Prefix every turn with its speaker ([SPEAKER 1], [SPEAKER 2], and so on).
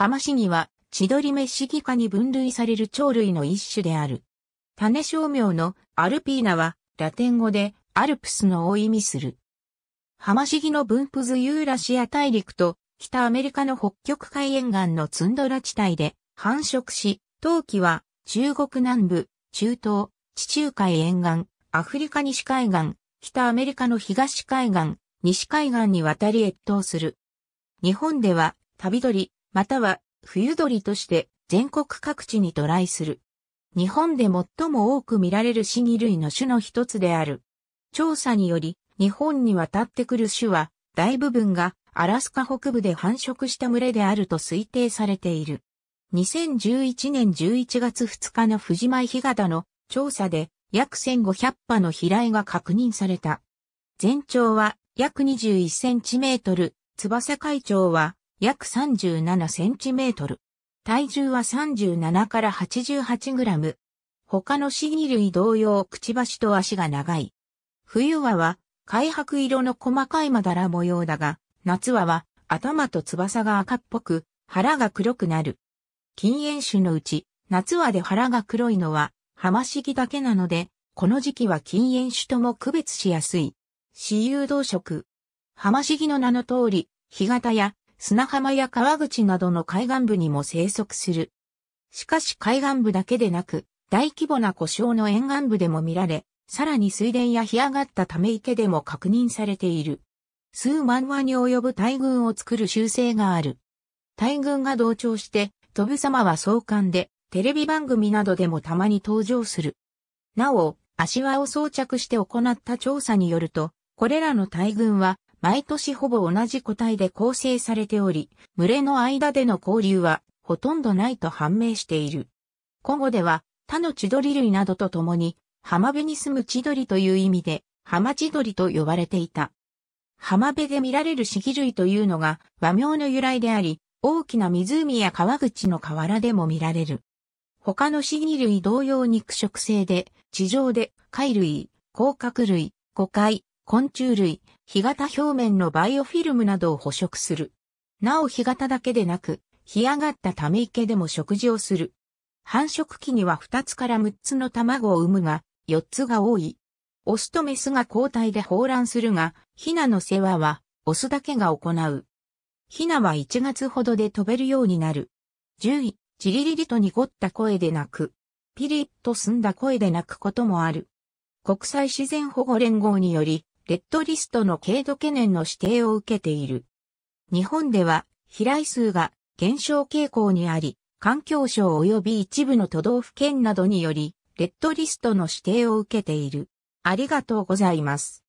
[SPEAKER 1] 浜市ギは、千鳥目シギ科に分類される鳥類の一種である。種商名のアルピーナは、ラテン語で、アルプスのを意味する。浜シギの分布図ユーラシア大陸と、北アメリカの北極海沿岸のツンドラ地帯で繁殖し、冬季は中国南部、中東、地中海沿岸、アフリカ西海岸、北アメリカの東海岸、西海岸に渡り越冬する。日本では、旅鳥、または冬鳥として全国各地に渡来する。日本で最も多く見られる死に類の種の一つである。調査により、日本に渡ってくる種は、大部分がアラスカ北部で繁殖した群れであると推定されている。2011年11月2日の藤前干潟の調査で約1500羽の飛来が確認された。全長は約21センチメートル、翼海長は約37センチメートル。体重は37から88グラム。他のシギ類同様くちばしと足が長い。冬はは、海白色の細かいまだら模様だが、夏はは、頭と翼が赤っぽく、腹が黒くなる。禁煙種のうち、夏はで腹が黒いのは、ハマシギだけなので、この時期は禁煙種とも区別しやすい。私有動食。ハマシギの名の通り、干潟や砂浜や川口などの海岸部にも生息する。しかし海岸部だけでなく、大規模な故障の沿岸部でも見られ、さらに水田や干上がったため池でも確認されている。数万羽に及ぶ大群を作る習性がある。大群が同調して、飛ぶ様は壮観で、テレビ番組などでもたまに登場する。なお、足輪を装着して行った調査によると、これらの大群は毎年ほぼ同じ個体で構成されており、群れの間での交流はほとんどないと判明している。古語では他の千鳥類などと共に、浜辺に住む千鳥という意味で、浜千鳥と呼ばれていた。浜辺で見られる四季類というのが和名の由来であり、大きな湖や川口の河原でも見られる。他の四季類同様肉食性で、地上で貝類、甲殻類、魚海、昆虫類、干潟表面のバイオフィルムなどを捕食する。なお干潟だけでなく、干上がったため池でも食事をする。繁殖期には2つから6つの卵を産むが、4つが多い。オスとメスが交代で放卵するが、ヒナの世話は、オスだけが行う。ヒナは1月ほどで飛べるようになる。10位、チリリリと濁った声で鳴く。ピリッと澄んだ声で鳴くこともある。国際自然保護連合により、レッドリストの軽度懸念の指定を受けている。日本では、飛来数が減少傾向にあり、環境省及び一部の都道府県などにより、レッドリストの指定を受けている。ありがとうございます。